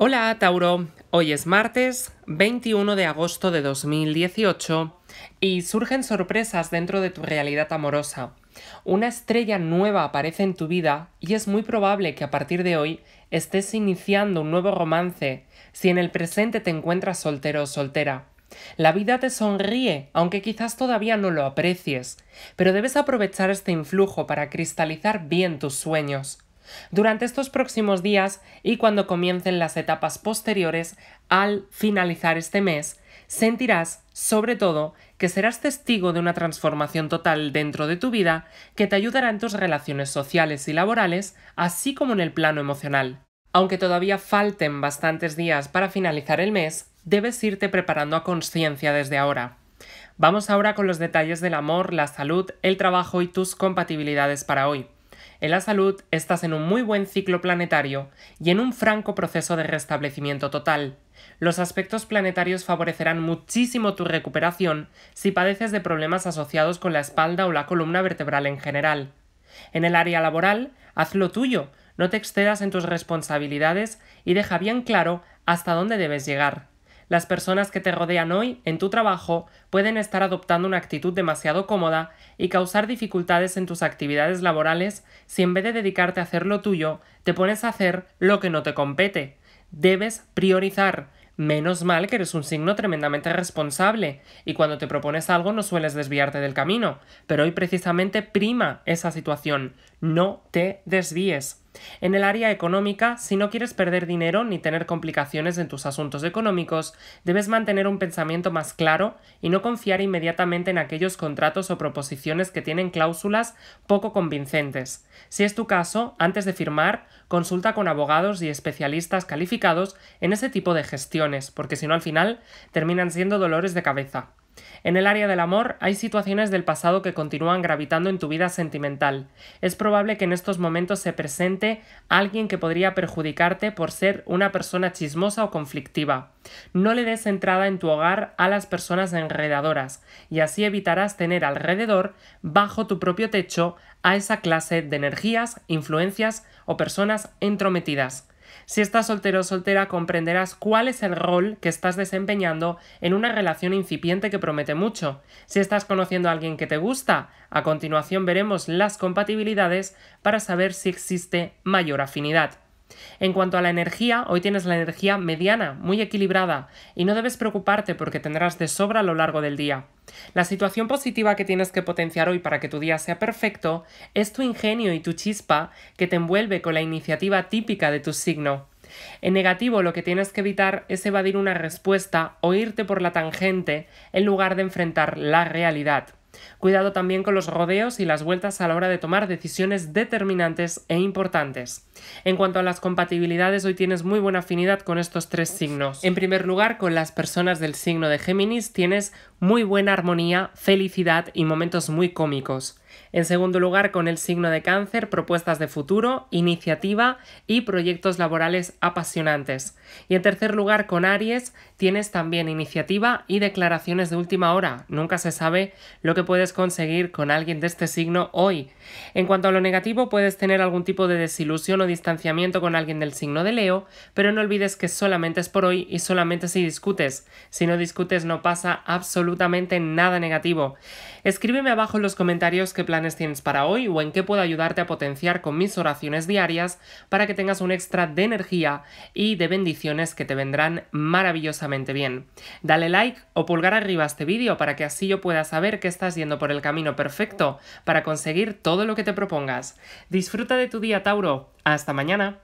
Hola Tauro, hoy es martes 21 de agosto de 2018 y surgen sorpresas dentro de tu realidad amorosa. Una estrella nueva aparece en tu vida y es muy probable que a partir de hoy estés iniciando un nuevo romance si en el presente te encuentras soltero o soltera. La vida te sonríe, aunque quizás todavía no lo aprecies, pero debes aprovechar este influjo para cristalizar bien tus sueños durante estos próximos días y cuando comiencen las etapas posteriores, al finalizar este mes, sentirás, sobre todo, que serás testigo de una transformación total dentro de tu vida que te ayudará en tus relaciones sociales y laborales, así como en el plano emocional. Aunque todavía falten bastantes días para finalizar el mes, debes irte preparando a conciencia desde ahora. Vamos ahora con los detalles del amor, la salud, el trabajo y tus compatibilidades para hoy. En la salud estás en un muy buen ciclo planetario y en un franco proceso de restablecimiento total. Los aspectos planetarios favorecerán muchísimo tu recuperación si padeces de problemas asociados con la espalda o la columna vertebral en general. En el área laboral, haz lo tuyo, no te excedas en tus responsabilidades y deja bien claro hasta dónde debes llegar. Las personas que te rodean hoy, en tu trabajo, pueden estar adoptando una actitud demasiado cómoda y causar dificultades en tus actividades laborales si en vez de dedicarte a hacer lo tuyo, te pones a hacer lo que no te compete. Debes priorizar. Menos mal que eres un signo tremendamente responsable y cuando te propones algo no sueles desviarte del camino, pero hoy precisamente prima esa situación. No te desvíes. En el área económica, si no quieres perder dinero ni tener complicaciones en tus asuntos económicos, debes mantener un pensamiento más claro y no confiar inmediatamente en aquellos contratos o proposiciones que tienen cláusulas poco convincentes. Si es tu caso, antes de firmar, consulta con abogados y especialistas calificados en ese tipo de gestiones, porque si no al final terminan siendo dolores de cabeza. En el área del amor hay situaciones del pasado que continúan gravitando en tu vida sentimental. Es probable que en estos momentos se presente alguien que podría perjudicarte por ser una persona chismosa o conflictiva. No le des entrada en tu hogar a las personas enredadoras y así evitarás tener alrededor, bajo tu propio techo, a esa clase de energías, influencias o personas entrometidas. Si estás soltero o soltera, comprenderás cuál es el rol que estás desempeñando en una relación incipiente que promete mucho. Si estás conociendo a alguien que te gusta, a continuación veremos las compatibilidades para saber si existe mayor afinidad. En cuanto a la energía, hoy tienes la energía mediana, muy equilibrada, y no debes preocuparte porque tendrás de sobra a lo largo del día. La situación positiva que tienes que potenciar hoy para que tu día sea perfecto es tu ingenio y tu chispa que te envuelve con la iniciativa típica de tu signo. En negativo, lo que tienes que evitar es evadir una respuesta o irte por la tangente en lugar de enfrentar la realidad. Cuidado también con los rodeos y las vueltas a la hora de tomar decisiones determinantes e importantes. En cuanto a las compatibilidades, hoy tienes muy buena afinidad con estos tres signos. En primer lugar, con las personas del signo de Géminis tienes muy buena armonía, felicidad y momentos muy cómicos. En segundo lugar, con el signo de cáncer, propuestas de futuro, iniciativa y proyectos laborales apasionantes. Y en tercer lugar, con Aries, tienes también iniciativa y declaraciones de última hora. Nunca se sabe lo que puedes conseguir con alguien de este signo hoy. En cuanto a lo negativo, puedes tener algún tipo de desilusión o distanciamiento con alguien del signo de Leo, pero no olvides que solamente es por hoy y solamente si discutes. Si no discutes no pasa absolutamente absolutamente nada negativo. Escríbeme abajo en los comentarios qué planes tienes para hoy o en qué puedo ayudarte a potenciar con mis oraciones diarias para que tengas un extra de energía y de bendiciones que te vendrán maravillosamente bien. Dale like o pulgar arriba a este vídeo para que así yo pueda saber que estás yendo por el camino perfecto para conseguir todo lo que te propongas. Disfruta de tu día, Tauro. Hasta mañana.